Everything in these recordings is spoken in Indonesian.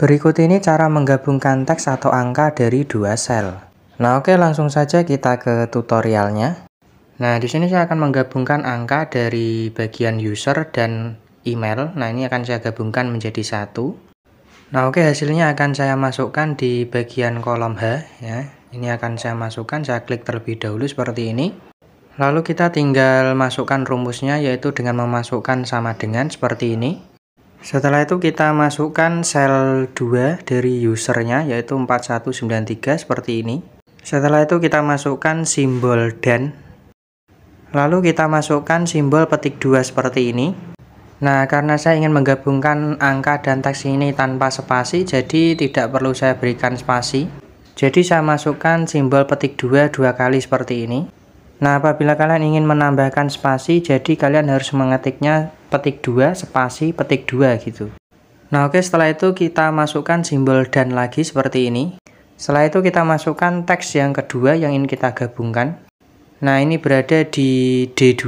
Berikut ini cara menggabungkan teks atau angka dari dua sel. Nah oke langsung saja kita ke tutorialnya. Nah di sini saya akan menggabungkan angka dari bagian user dan email. Nah ini akan saya gabungkan menjadi satu. Nah oke hasilnya akan saya masukkan di bagian kolom H ya. Ini akan saya masukkan, saya klik terlebih dahulu seperti ini. Lalu kita tinggal masukkan rumusnya yaitu dengan memasukkan sama dengan seperti ini. Setelah itu kita masukkan sel 2 dari usernya yaitu 4193 seperti ini. Setelah itu kita masukkan simbol dan. Lalu kita masukkan simbol petik 2 seperti ini. Nah, karena saya ingin menggabungkan angka dan teks ini tanpa spasi, jadi tidak perlu saya berikan spasi. Jadi saya masukkan simbol petik 2 dua kali seperti ini. Nah, apabila kalian ingin menambahkan spasi, jadi kalian harus mengetiknya petik 2, spasi, petik 2 gitu. Nah, oke, setelah itu kita masukkan simbol dan lagi seperti ini. Setelah itu kita masukkan teks yang kedua yang ingin kita gabungkan. Nah, ini berada di D2.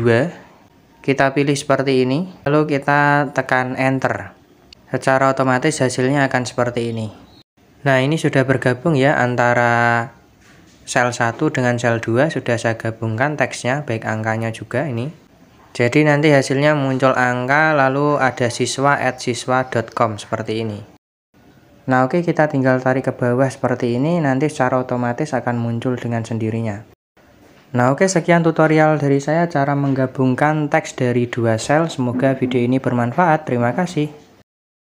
Kita pilih seperti ini, lalu kita tekan Enter. Secara otomatis hasilnya akan seperti ini. Nah, ini sudah bergabung ya antara sel 1 dengan sel 2 sudah saya gabungkan teksnya baik angkanya juga ini jadi nanti hasilnya muncul angka lalu ada siswa at siswa.com seperti ini nah oke kita tinggal tarik ke bawah seperti ini nanti secara otomatis akan muncul dengan sendirinya nah oke sekian tutorial dari saya cara menggabungkan teks dari dua sel semoga video ini bermanfaat terima kasih